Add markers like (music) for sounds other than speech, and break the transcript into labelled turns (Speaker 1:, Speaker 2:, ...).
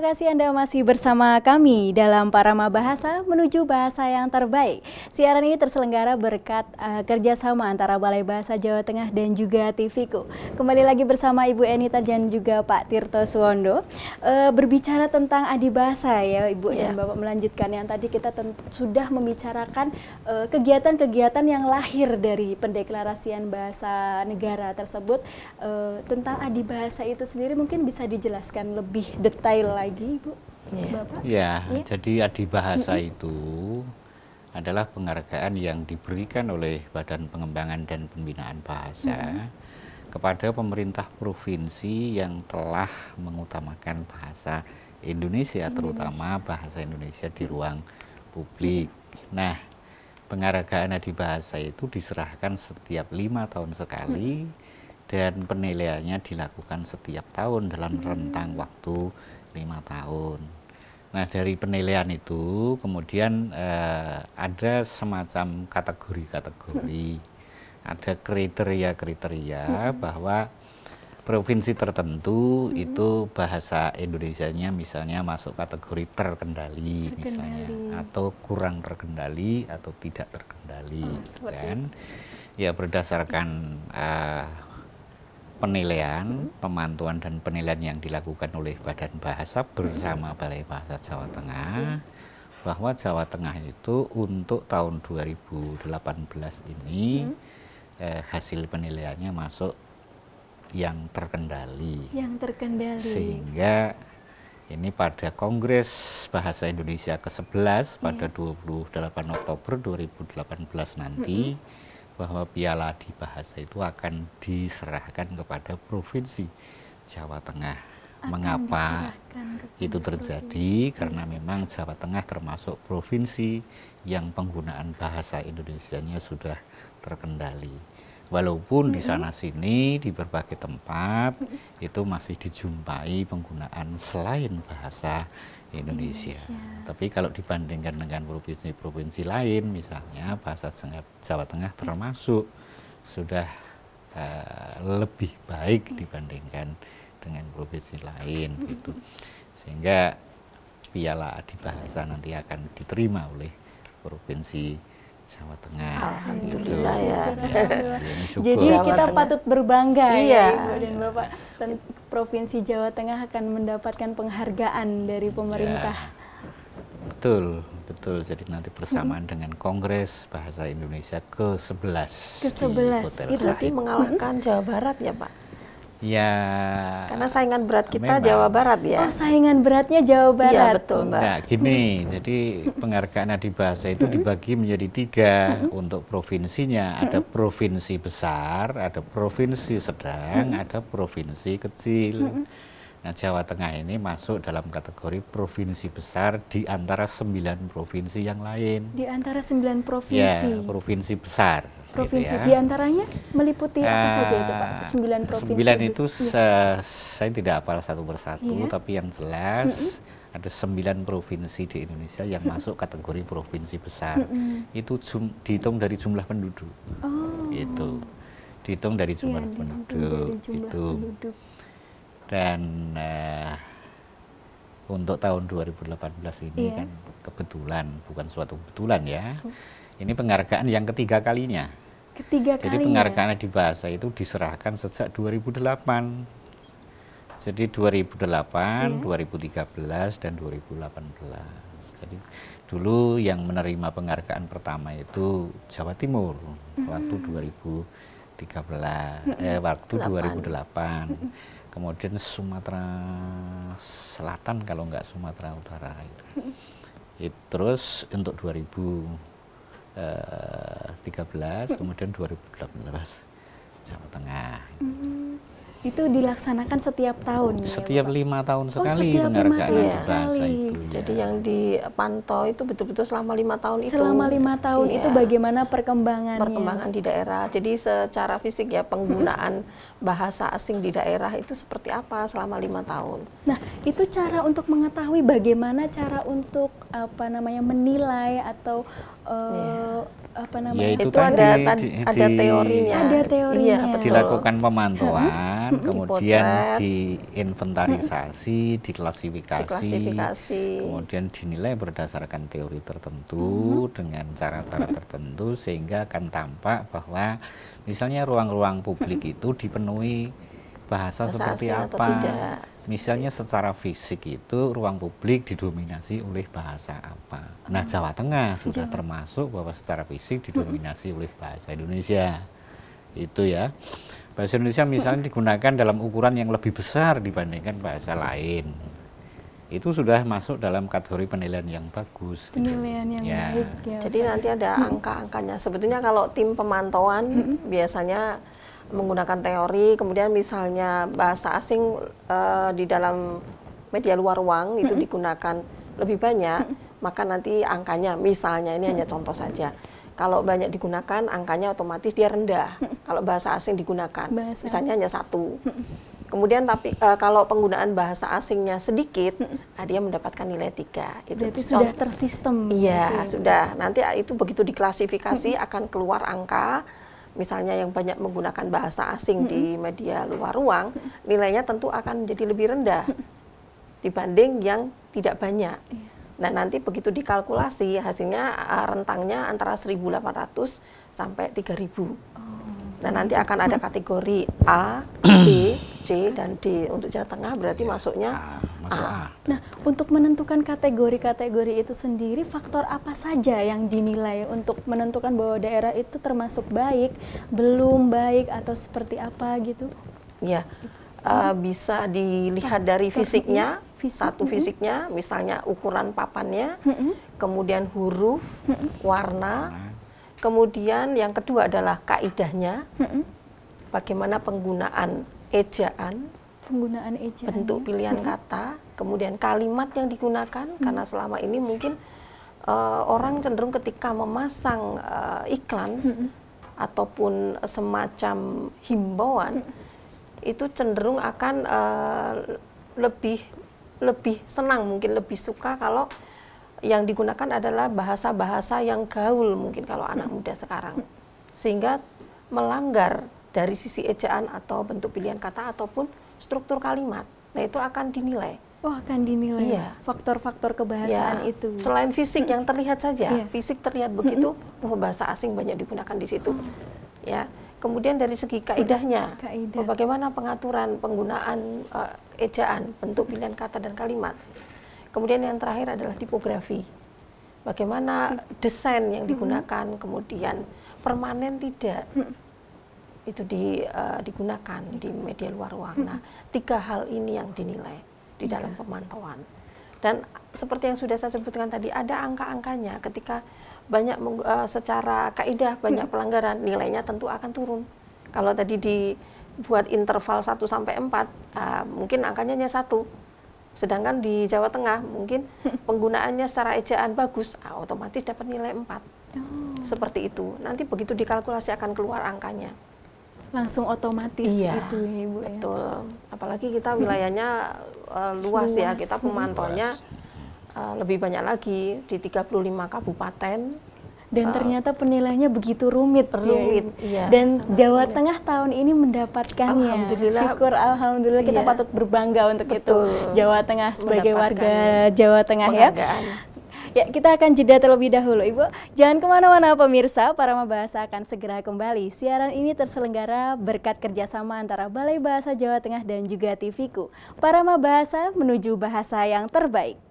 Speaker 1: Terima kasih Anda masih bersama kami dalam Parama Bahasa menuju bahasa yang terbaik. Siaran ini terselenggara berkat uh, kerjasama antara Balai Bahasa Jawa Tengah dan juga TVKU. Kembali lagi bersama Ibu Enita dan juga Pak Tirto Suwondo. Uh, berbicara tentang adi bahasa ya Ibu yeah. dan iya. Bapak melanjutkan yang tadi kita sudah membicarakan eh, kegiatan-kegiatan uh, yang lahir dari pendeklarasian bahasa negara tersebut uh, tentang adi bahasa itu sendiri mungkin bisa dijelaskan lebih detail lagi lagi Ibu? ya. Bapak? Ya, ya,
Speaker 2: jadi adi bahasa mm itu adalah penghargaan yang diberikan oleh Badan Pengembangan dan Pembinaan Bahasa mm kepada pemerintah provinsi yang telah mengutamakan bahasa Indonesia, Indonesia. terutama bahasa Indonesia di ruang publik. Nah, penghargaan adi bahasa itu diserahkan setiap lima tahun sekali. Mm dan penilaiannya dilakukan setiap tahun dalam rentang waktu lima tahun. Nah dari penilaian itu kemudian eh, ada semacam kategori-kategori, (laughs) ada kriteria-kriteria hmm. bahwa provinsi tertentu hmm. itu bahasa Indonesia-nya misalnya masuk kategori terkendali, terkendali misalnya atau kurang terkendali atau tidak terkendali oh, kan ya berdasarkan uh, penilaian, hmm. pemantauan dan penilaian yang dilakukan oleh Badan Bahasa bersama hmm. Balai Bahasa Jawa Tengah hmm. bahwa Jawa Tengah itu untuk tahun 2018 ini hmm. eh, hasil penilaiannya masuk yang terkendali.
Speaker 1: Yang terkendali.
Speaker 2: Sehingga ini pada Kongres Bahasa Indonesia ke-11 pada yeah. pada 28 Oktober 2018 nanti hmm bahwa piala di bahasa itu akan diserahkan kepada provinsi Jawa Tengah. Akan Mengapa itu terjadi? Karena memang Jawa Tengah termasuk provinsi yang penggunaan bahasa Indonesianya sudah terkendali walaupun hmm. di sana sini di berbagai tempat itu masih dijumpai penggunaan selain bahasa Indonesia. Indonesia. Tapi kalau dibandingkan dengan provinsi-provinsi lain, misalnya bahasa Jawa Tengah termasuk sudah uh, lebih baik mm. dibandingkan dengan provinsi lain gitu. Sehingga piala di bahasa nanti akan diterima oleh provinsi Jawa Tengah. Alhamdulillah gitu. ya. ya (laughs) Jadi Jawa kita Tengah. patut
Speaker 1: berbangga ya, iya. ya Ibu dan Bapak. Dan Provinsi Jawa Tengah akan mendapatkan penghargaan dari iya. pemerintah.
Speaker 2: Ya. Betul, betul. Jadi nanti bersamaan hmm. dengan Kongres Bahasa Indonesia ke-11. Ke-11. Itu
Speaker 3: mengalahkan Jawa Barat ya Pak?
Speaker 2: Ya. Karena
Speaker 3: saingan berat kita Memang. Jawa Barat ya. Oh, saingan beratnya Jawa iya, Barat. Iya, betul, Mbak. Nah,
Speaker 2: gini, jadi penghargaan adi bahasa itu dibagi menjadi tiga untuk provinsinya. Ada provinsi besar, ada provinsi sedang, ada provinsi kecil. Nah, Jawa Tengah ini masuk dalam kategori provinsi besar di antara sembilan provinsi yang lain.
Speaker 1: Di antara sembilan provinsi. Ya,
Speaker 2: provinsi besar. Gitu provinsi gitu ya. di
Speaker 1: antaranya meliputi uh, apa eh, saja itu Pak? Sembilan provinsi. Sembilan itu ya.
Speaker 2: saya tidak hafal satu persatu, ya. tapi yang jelas. Mm -hmm ada sembilan provinsi di Indonesia yang hmm. masuk kategori provinsi besar. Hmm. Itu dihitung dari jumlah penduduk. Oh. Itu dihitung dari jumlah ya, penduduk. Dari jumlah itu. penduduk dan uh, untuk tahun 2018 ini yeah. kan kebetulan bukan suatu kebetulan ya ini penghargaan yang ketiga kalinya
Speaker 1: ketiga jadi penghargaan
Speaker 2: di bahasa itu diserahkan sejak 2008 jadi 2008 yeah. 2013 dan 2018 jadi dulu yang menerima penghargaan pertama itu Jawa Timur -hmm. waktu 2013 -hmm. eh waktu 8. 2008 kemudian Sumatera Selatan kalau nggak Sumatera Utara itu It, terus untuk 2013 eh, kemudian 2018 Jawa Tengah.
Speaker 1: Gitu itu dilaksanakan setiap tahun ya, setiap
Speaker 2: ya, lima tahun oh, sekali oh, penghargaan iya. bahasa itu
Speaker 3: ya. jadi yang dipantau itu betul-betul selama lima tahun selama itu selama lima tahun ya. itu bagaimana perkembangannya perkembangan di daerah jadi secara fisik ya penggunaan bahasa asing di daerah itu seperti apa selama lima tahun nah
Speaker 1: itu cara untuk mengetahui bagaimana cara untuk apa namanya menilai atau uh, ya apa ya, namanya? Yaitu itu tadi, ada di, di, ada teorinya. Ada iya, teorinya. Iya, dilakukan pemantauan, (laughs) kemudian
Speaker 2: diinventarisasi, hmm. diklasifikasi, diklasifikasi, kemudian dinilai berdasarkan teori tertentu mm-hmm. dengan cara-cara tertentu sehingga akan tampak bahwa misalnya ruang-ruang publik mm-hmm. itu dipenuhi bahasa, bahasa seperti apa. Misalnya secara fisik itu ruang publik didominasi oleh bahasa apa. Nah hmm. Jawa Tengah sudah Jawa. termasuk bahwa secara fisik hmm. didominasi hmm. oleh bahasa Indonesia. Itu ya. Bahasa Indonesia misalnya hmm. digunakan dalam ukuran yang lebih besar dibandingkan bahasa lain itu sudah masuk dalam kategori penilaian yang bagus. Gitu.
Speaker 3: Penilaian gitu. yang ya. baik. Ya. Jadi nanti ada angka-angkanya. Sebetulnya kalau tim pemantauan hmm. biasanya menggunakan teori, kemudian misalnya bahasa asing uh, di dalam media luar ruang itu hmm. digunakan lebih banyak, hmm. maka nanti angkanya misalnya ini hmm. hanya contoh saja. Kalau banyak digunakan, angkanya otomatis dia rendah. Kalau bahasa asing digunakan, bahasa. misalnya hanya satu. Kemudian tapi uh, kalau penggunaan bahasa asingnya sedikit, hmm. nah dia mendapatkan nilai tiga. Itu Berarti sudah
Speaker 1: tersistem. Iya, gitu ya. sudah.
Speaker 3: Nanti ah, itu begitu diklasifikasi hmm. akan keluar angka misalnya yang banyak menggunakan bahasa asing di media luar ruang, nilainya tentu akan menjadi lebih rendah dibanding yang tidak banyak. Iya. Nah, nanti begitu dikalkulasi hasilnya eh, rentangnya antara 1.800 sampai 3.000. Oh. Nah, nanti akan ada hmm. kategori A, B, hmm. C, dan D. Untuk Jawa Tengah berarti iya, masuknya A. Masuk A. Nah, untuk menentukan kategori-kategori itu sendiri, faktor apa
Speaker 1: saja yang dinilai untuk menentukan bahwa daerah itu termasuk baik, belum
Speaker 3: baik, atau seperti apa gitu? Ya, uh, bisa dilihat dari fisiknya, satu fisiknya, misalnya ukuran papannya, kemudian huruf, warna, Kemudian yang kedua adalah kaidahnya, hmm. bagaimana penggunaan ejaan, penggunaan ejaan, bentuk ya. pilihan hmm. kata, kemudian kalimat yang digunakan hmm. karena selama ini mungkin uh, orang cenderung ketika memasang uh, iklan hmm. ataupun semacam himbauan hmm. itu cenderung akan uh, lebih lebih senang mungkin lebih suka kalau yang digunakan adalah bahasa-bahasa yang gaul mungkin kalau anak hmm. muda sekarang. Sehingga melanggar dari sisi ejaan atau bentuk pilihan kata ataupun struktur kalimat. Nah, itu akan dinilai. Oh, akan dinilai. Iya. Faktor-faktor kebahasaan iya. itu. Selain fisik yang terlihat saja. Iya. Fisik terlihat begitu, hmm. oh, bahasa asing banyak digunakan di situ. Oh. Ya. Kemudian dari segi kaidahnya, Kaedah. oh, bagaimana pengaturan penggunaan uh, ejaan, bentuk pilihan kata dan kalimat Kemudian yang terakhir adalah tipografi. Bagaimana desain yang digunakan, kemudian permanen tidak itu di, uh, digunakan di media luar ruang. Nah, tiga hal ini yang dinilai di dalam pemantauan. Dan seperti yang sudah saya sebutkan tadi, ada angka-angkanya. Ketika banyak uh, secara kaidah banyak pelanggaran, nilainya tentu akan turun. Kalau tadi dibuat interval 1 sampai 4, uh, eh, mungkin angkanya hanya satu Sedangkan di Jawa Tengah mungkin (laughs) penggunaannya secara ejaan bagus, ah, otomatis dapat nilai 4. Oh. Seperti itu. Nanti begitu dikalkulasi akan keluar angkanya. Langsung otomatis iya, gitu ya Ibu ya? betul. Apalagi kita wilayahnya uh, eh, luas, luas ya, kita pemantauannya uh, lebih banyak lagi di 35 kabupaten
Speaker 1: dan wow. ternyata penilainya begitu rumit iya, rumit ya. dan Jawa rumit. Tengah tahun ini mendapatkannya alhamdulillah. syukur alhamdulillah kita ya. patut berbangga untuk Betul. itu Jawa Tengah sebagai warga Jawa Tengah ya Ya, kita akan jeda terlebih dahulu, Ibu. Jangan kemana-mana, pemirsa. Para Bahasa akan segera kembali. Siaran ini terselenggara berkat kerjasama antara Balai Bahasa Jawa Tengah dan juga TVku. Para Bahasa menuju bahasa yang terbaik.